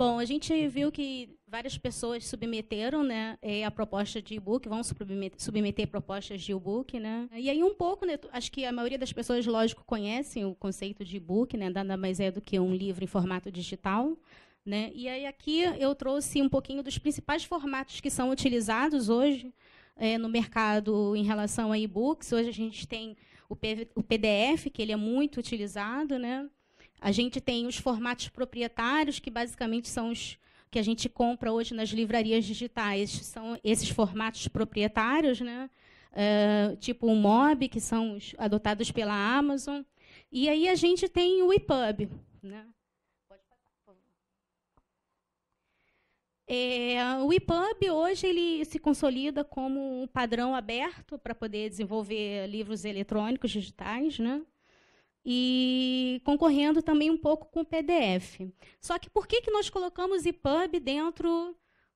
Bom, a gente viu que várias pessoas submeteram né, é, a proposta de e-book, vão submeter, submeter propostas de e-book. Né? E aí, um pouco, né, acho que a maioria das pessoas, lógico, conhecem o conceito de e-book, né, nada mais é do que um livro em formato digital. Né? E aí, aqui eu trouxe um pouquinho dos principais formatos que são utilizados hoje é, no mercado em relação a e-books. Hoje a gente tem o, PDF, que ele é muito utilizado, né? A gente tem os formatos proprietários, que basicamente são os que a gente compra hoje nas livrarias digitais, são esses formatos proprietários, né? Uh, tipo o MOB, que são os adotados pela Amazon. E aí a gente tem o EPUB. Né? É, o EPUB hoje ele se consolida como um padrão aberto para poder desenvolver livros eletrônicos digitais, né? e concorrendo também um pouco com o PDF. Só que por que, que nós colocamos EPUB dentro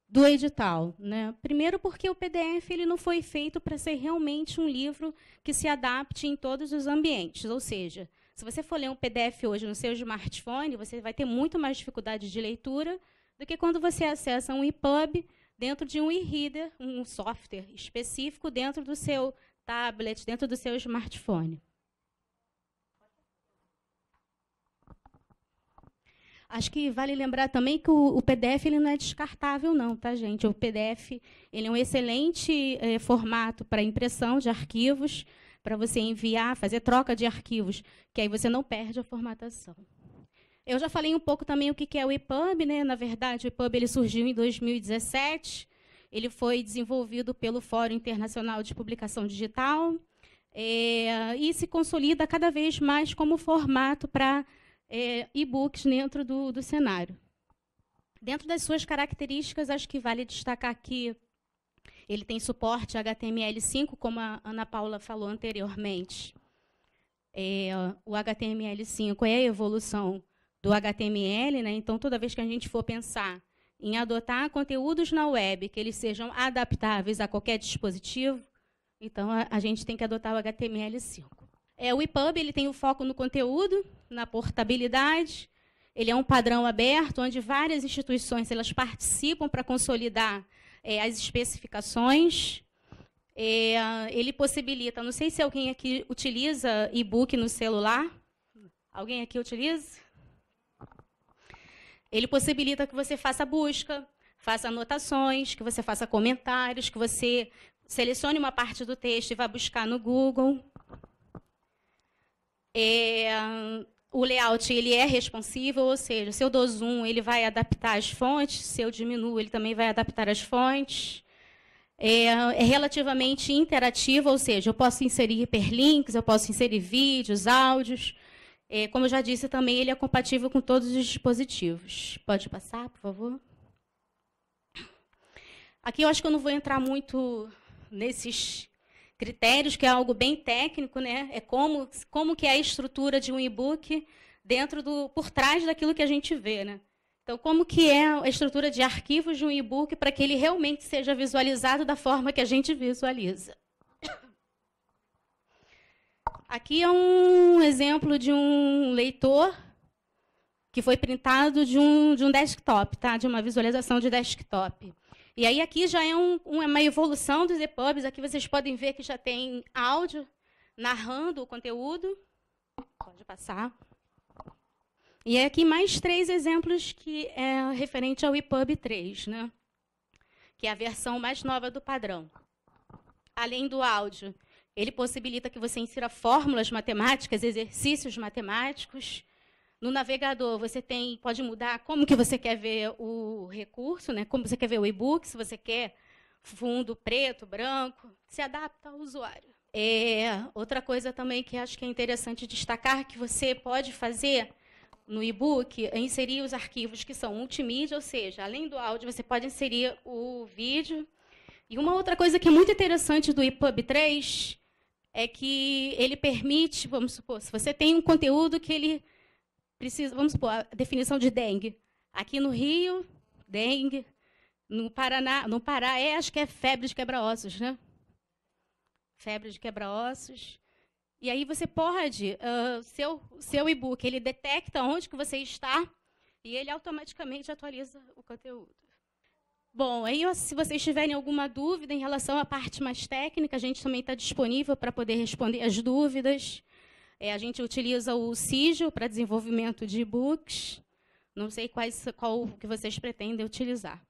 do edital? Né? Primeiro porque o PDF ele não foi feito para ser realmente um livro que se adapte em todos os ambientes, ou seja, se você for ler um PDF hoje no seu smartphone, você vai ter muito mais dificuldade de leitura do que quando você acessa um EPUB dentro de um e-reader, um software específico dentro do seu tablet, dentro do seu smartphone. Acho que vale lembrar também que o, o, PDF ele não é descartável, não, tá, gente? O PDF ele é um excelente eh, formato para impressão de arquivos, para você enviar, fazer troca de arquivos, que aí você não perde a formatação. Eu já falei um pouco também o que é o EPUB, né? Na verdade, o EPUB ele surgiu em 2017. Ele foi desenvolvido pelo Fórum Internacional de Publicação Digital é, e se consolida cada vez mais como formato para é, e-books dentro do, do cenário. Dentro das suas características, acho que vale destacar que ele tem suporte HTML5, como a Ana Paula falou anteriormente. É, o HTML5 é a evolução do HTML, né? então toda vez que a gente for pensar em adotar conteúdos na web que eles sejam adaptáveis a qualquer dispositivo, então a, a gente tem que adotar o HTML5. É, o EPUB ele tem o foco no conteúdo, na portabilidade. Ele é um padrão aberto onde várias instituições elas participam para consolidar é, as especificações. É, ele possibilita, não sei se alguém aqui utiliza e-book no celular. Alguém aqui utiliza? Ele possibilita que você faça busca, faça anotações, que você faça comentários, que você selecione uma parte do texto e vá buscar no Google. É, hum, o layout ele é responsivo, ou seja, se eu dou zoom, ele vai adaptar as fontes, se eu diminuo, ele também vai adaptar as fontes. É, é relativamente interativo, ou seja, eu posso inserir hiperlinks, eu posso inserir vídeos, áudios. É, como eu já disse, também ele é compatível com todos os dispositivos. Pode passar, por favor? Aqui eu acho que eu não vou entrar muito nesses critérios, que é algo bem técnico, né? É como, como que é a estrutura de um e-book dentro do por trás daquilo que a gente vê, né? Então, como que é a estrutura de arquivos de um e-book para que ele realmente seja visualizado da forma que a gente visualiza? Aqui é um exemplo de um leitor que foi printado de um, de um desktop, tá? De uma visualização de desktop. E aí aqui já é um, é uma evolução dos EPUBs. Aqui vocês podem ver que já tem áudio narrando o conteúdo. Pode passar. E é aqui mais três exemplos que é referente ao EPUB 3, né? que é a versão mais nova do padrão. Além do áudio, ele possibilita que você insira fórmulas matemáticas, exercícios matemáticos, no navegador, você tem, pode mudar como que você quer ver o recurso, né? como você quer ver o e-book, se você quer fundo preto, branco, se adapta ao usuário. É, outra coisa também que acho que é interessante destacar que você pode fazer no e-book é inserir os arquivos que são multimídia, ou seja, além do áudio, você pode inserir o vídeo. E uma outra coisa que é muito interessante do EPUB 3 é que ele permite, vamos supor, se você tem um conteúdo que ele precisa, vamos supor, a definição de dengue. Aqui no Rio, dengue. No Paraná, no Pará é, acho que é febre de quebra-ossos, né? Febre de quebra-ossos. E aí você pode, uh, seu seu e-book, ele detecta onde que você está e ele automaticamente atualiza o conteúdo. Bom, aí se vocês tiverem alguma dúvida em relação à parte mais técnica, a gente também está disponível para poder responder as dúvidas. É, a gente utiliza o Sigil para desenvolvimento de e-books. Não sei quais, qual que vocês pretendem utilizar.